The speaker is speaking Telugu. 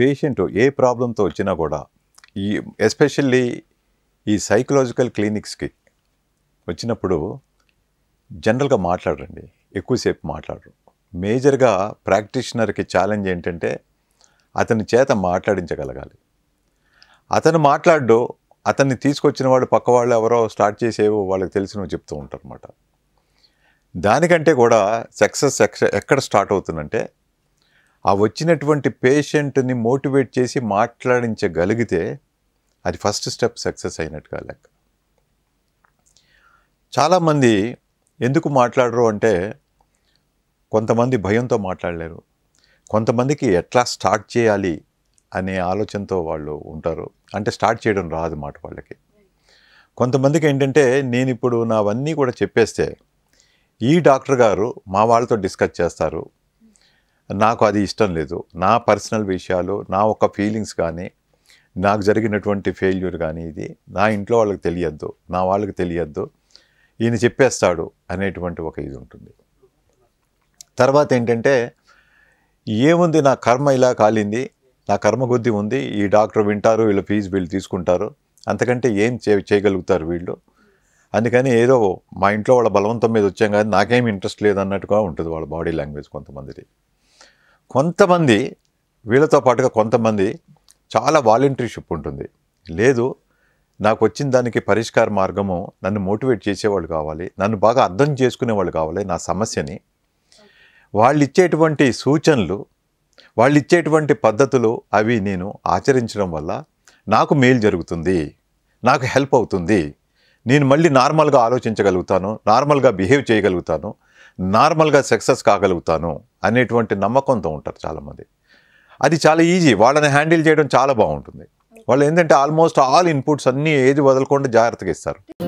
పేషెంట్ ఏ ప్రాబ్లంతో వచ్చినా కూడా ఈ ఎస్పెషల్లీ ఈ సైకలాజికల్ క్లినిక్స్కి వచ్చినప్పుడు జనరల్గా మాట్లాడరండి ఎక్కువసేపు మాట్లాడరు మేజర్గా ప్రాక్టీషనర్కి ఛాలెంజ్ ఏంటంటే అతని చేత మాట్లాడించగలగాలి అతను మాట్లాడు అతన్ని తీసుకొచ్చిన వాళ్ళు పక్క వాళ్ళు ఎవరో స్టార్ట్ చేసేవో వాళ్ళకి తెలిసినవి చెప్తూ ఉంటారు అనమాట దానికంటే కూడా సక్సెస్ ఎక్కడ స్టార్ట్ అవుతుందంటే ఆ వచ్చినటువంటి పేషెంట్ని మోటివేట్ చేసి మాట్లాడించగలిగితే అది ఫస్ట్ స్టెప్ సక్సెస్ అయినట్టుగా లెక్క చాలామంది ఎందుకు మాట్లాడరు అంటే కొంతమంది భయంతో మాట్లాడలేరు కొంతమందికి ఎట్లా స్టార్ట్ చేయాలి అనే ఆలోచనతో వాళ్ళు ఉంటారు అంటే స్టార్ట్ చేయడం రాదు మాట వాళ్ళకి కొంతమందికి ఏంటంటే నేను ఇప్పుడు నావన్నీ కూడా చెప్పేస్తే ఈ డాక్టర్ గారు మా వాళ్ళతో డిస్కస్ చేస్తారు నాకు అది ఇష్టం లేదు నా పర్సనల్ విషయాలు నా ఒక ఫీలింగ్స్ కానీ నాకు జరిగినటువంటి ఫెయిల్యూర్ కానీ ఇది నా ఇంట్లో వాళ్ళకి తెలియద్దు నా వాళ్ళకి తెలియద్దు ఈయన చెప్పేస్తాడు అనేటువంటి ఒక ఇది ఉంటుంది తర్వాత ఏంటంటే ఏముంది నా కర్మ ఇలా కాలింది నా కర్మ కొద్ది ఉంది ఈ డాక్టర్ వింటారు వీళ్ళ ఫీజు వీళ్ళు తీసుకుంటారు అంతకంటే ఏం చే చేయగలుగుతారు వీళ్ళు అందుకని ఏదో మా ఇంట్లో వాళ్ళ బలవంతం మీద వచ్చాం కానీ నాకేం ఇంట్రెస్ట్ లేదన్నట్టుగా ఉంటుంది వాళ్ళ బాడీ లాంగ్వేజ్ కొంతమందిది కొంతమంది వీళ్ళతో పాటుగా కొంతమంది చాలా వాలంటీర్షిప్ ఉంటుంది లేదు నాకు వచ్చిన దానికి పరిష్కార మార్గము నన్ను మోటివేట్ చేసేవాళ్ళు కావాలి నన్ను బాగా అర్థం చేసుకునేవాళ్ళు కావాలి నా సమస్యని వాళ్ళు ఇచ్చేటువంటి సూచనలు వాళ్ళు ఇచ్చేటువంటి పద్ధతులు అవి నేను ఆచరించడం వల్ల నాకు మేలు జరుగుతుంది నాకు హెల్ప్ అవుతుంది నేను మళ్ళీ నార్మల్గా ఆలోచించగలుగుతాను నార్మల్గా బిహేవ్ చేయగలుగుతాను నార్మల్గా సక్సెస్ కాగలుగుతాను అనేటువంటి నమ్మకంతో ఉంటారు చాలామంది అది చాలా ఈజీ వాళ్ళని హ్యాండిల్ చేయడం చాలా బాగుంటుంది వాళ్ళు ఏంటంటే ఆల్మోస్ట్ ఆల్ ఇన్పుట్స్ అన్నీ ఏది వదలకుండా జాగ్రత్తగా ఇస్తారు